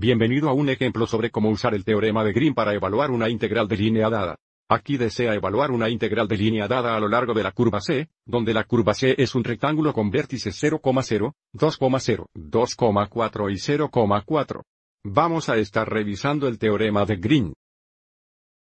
Bienvenido a un ejemplo sobre cómo usar el teorema de Green para evaluar una integral de línea dada. Aquí desea evaluar una integral de línea dada a lo largo de la curva C, donde la curva C es un rectángulo con vértices 0,0, 2,0, 2,4 y 0,4. Vamos a estar revisando el teorema de Green.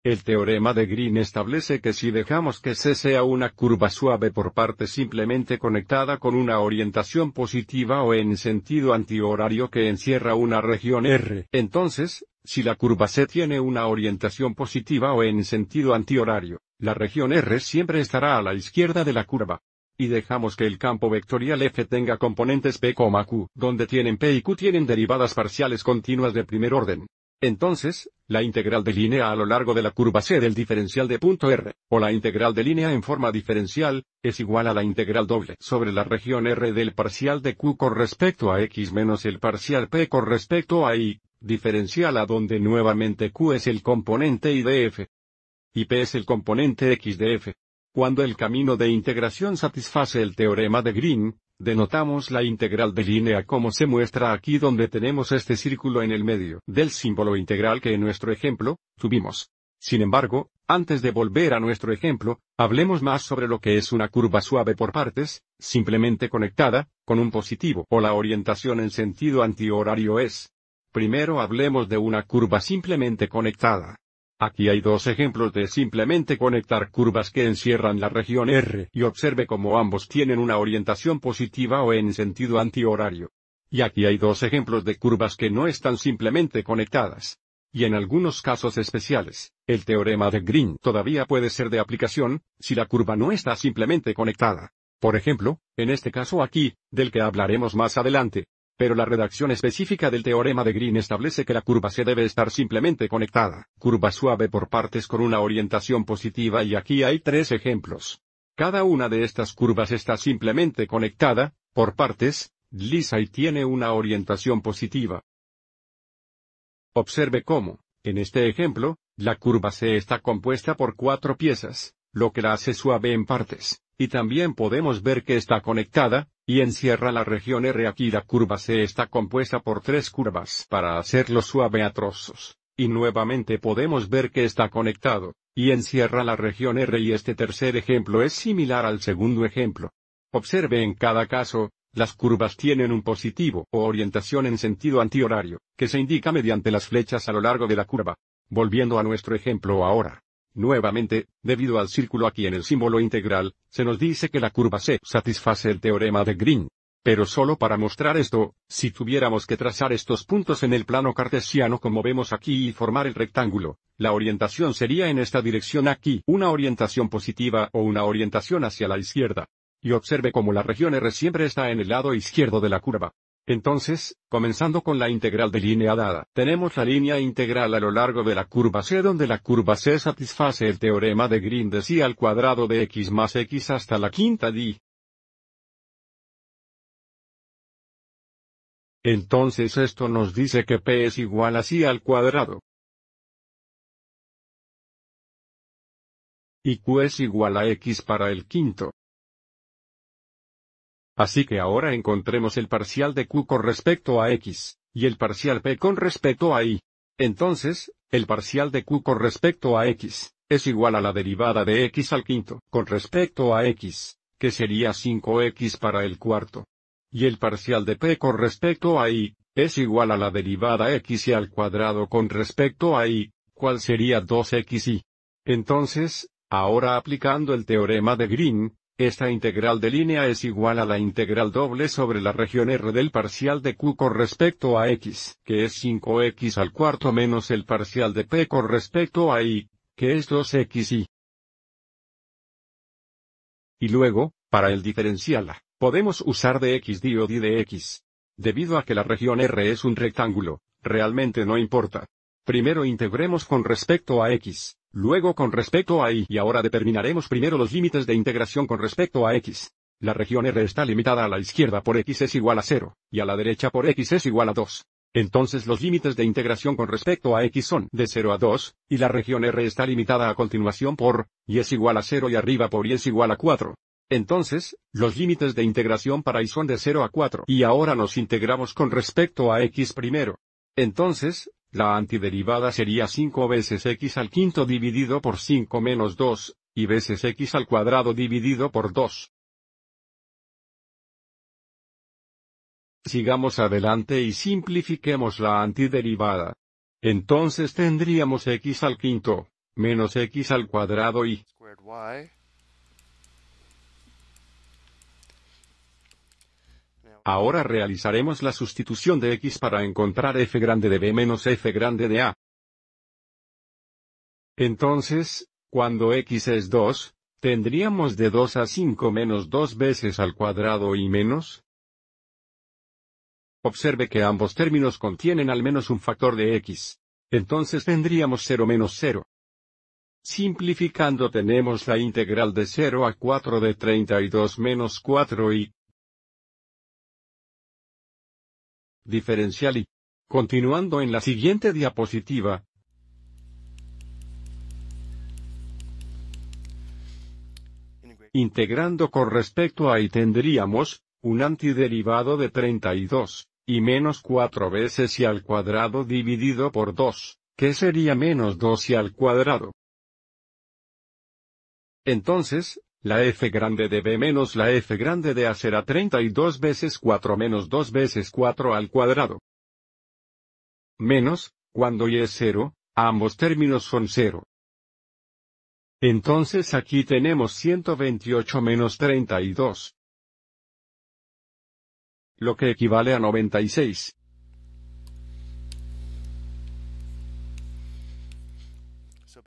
El teorema de Green establece que si dejamos que C sea una curva suave por parte simplemente conectada con una orientación positiva o en sentido antihorario que encierra una región R, entonces, si la curva C tiene una orientación positiva o en sentido antihorario, la región R siempre estará a la izquierda de la curva. Y dejamos que el campo vectorial F tenga componentes P, Q, donde tienen P y Q tienen derivadas parciales continuas de primer orden. Entonces, la integral de línea a lo largo de la curva C del diferencial de punto R, o la integral de línea en forma diferencial, es igual a la integral doble sobre la región R del parcial de Q con respecto a X menos el parcial P con respecto a Y, diferencial a donde nuevamente Q es el componente Y de F. Y P es el componente X de F. Cuando el camino de integración satisface el teorema de Green, denotamos la integral de línea como se muestra aquí donde tenemos este círculo en el medio del símbolo integral que en nuestro ejemplo, tuvimos. Sin embargo, antes de volver a nuestro ejemplo, hablemos más sobre lo que es una curva suave por partes, simplemente conectada, con un positivo o la orientación en sentido antihorario es. Primero hablemos de una curva simplemente conectada. Aquí hay dos ejemplos de simplemente conectar curvas que encierran la región R y observe cómo ambos tienen una orientación positiva o en sentido antihorario. Y aquí hay dos ejemplos de curvas que no están simplemente conectadas. Y en algunos casos especiales, el teorema de Green todavía puede ser de aplicación, si la curva no está simplemente conectada. Por ejemplo, en este caso aquí, del que hablaremos más adelante, pero la redacción específica del teorema de Green establece que la curva C debe estar simplemente conectada, curva suave por partes con una orientación positiva y aquí hay tres ejemplos. Cada una de estas curvas está simplemente conectada, por partes, lisa y tiene una orientación positiva. Observe cómo, en este ejemplo, la curva C está compuesta por cuatro piezas, lo que la hace suave en partes, y también podemos ver que está conectada, y encierra la región R. Aquí la curva C está compuesta por tres curvas para hacerlo suave a trozos, y nuevamente podemos ver que está conectado, y encierra la región R y este tercer ejemplo es similar al segundo ejemplo. Observe en cada caso, las curvas tienen un positivo o orientación en sentido antihorario, que se indica mediante las flechas a lo largo de la curva. Volviendo a nuestro ejemplo ahora, Nuevamente, debido al círculo aquí en el símbolo integral, se nos dice que la curva C satisface el teorema de Green. Pero solo para mostrar esto, si tuviéramos que trazar estos puntos en el plano cartesiano como vemos aquí y formar el rectángulo, la orientación sería en esta dirección aquí, una orientación positiva o una orientación hacia la izquierda. Y observe cómo la región R siempre está en el lado izquierdo de la curva. Entonces, comenzando con la integral de línea dada, tenemos la línea integral a lo largo de la curva C donde la curva C satisface el teorema de Green de Si al cuadrado de x más x hasta la quinta d. Entonces esto nos dice que P es igual a si al cuadrado. Y Q es igual a X para el quinto. Así que ahora encontremos el parcial de Q con respecto a X, y el parcial P con respecto a Y. Entonces, el parcial de Q con respecto a X, es igual a la derivada de X al quinto con respecto a X, que sería 5X para el cuarto. Y el parcial de P con respecto a Y, es igual a la derivada X y al cuadrado con respecto a Y, cual sería 2XY. Entonces, ahora aplicando el teorema de Green, esta integral de línea es igual a la integral doble sobre la región R del parcial de Q con respecto a X, que es 5X al cuarto menos el parcial de P con respecto a Y, que es 2XY. Y luego, para el diferencial podemos usar de X di de X. Debido a que la región R es un rectángulo, realmente no importa. Primero integremos con respecto a x, luego con respecto a y y ahora determinaremos primero los límites de integración con respecto a x. La región R está limitada a la izquierda por x es igual a 0, y a la derecha por x es igual a 2. Entonces los límites de integración con respecto a x son de 0 a 2, y la región R está limitada a continuación por y es igual a 0 y arriba por y es igual a 4. Entonces, los límites de integración para y son de 0 a 4 y ahora nos integramos con respecto a x primero. Entonces, la antiderivada sería 5 veces x al quinto dividido por 5 menos 2, y veces x al cuadrado dividido por 2. Sigamos adelante y simplifiquemos la antiderivada. Entonces tendríamos x al quinto, menos x al cuadrado y Ahora realizaremos la sustitución de x para encontrar f grande de b menos f grande de a. Entonces, cuando x es 2, tendríamos de 2 a 5 menos 2 veces al cuadrado y menos. Observe que ambos términos contienen al menos un factor de x. Entonces tendríamos 0 menos 0. Simplificando tenemos la integral de 0 a 4 de 32 menos 4 y diferencial y continuando en la siguiente diapositiva. Integrando con respecto a y tendríamos un antiderivado de 32 y menos 4 veces y al cuadrado dividido por 2, que sería menos 2 y al cuadrado. Entonces, la f grande de b menos la f grande de a será 32 veces 4 menos 2 veces 4 al cuadrado. Menos, cuando y es 0, ambos términos son 0. Entonces aquí tenemos 128 menos 32. Lo que equivale a 96.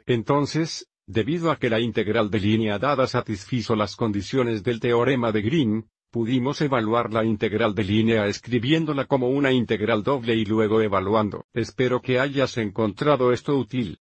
Entonces, Debido a que la integral de línea dada satisfizo las condiciones del teorema de Green, pudimos evaluar la integral de línea escribiéndola como una integral doble y luego evaluando. Espero que hayas encontrado esto útil.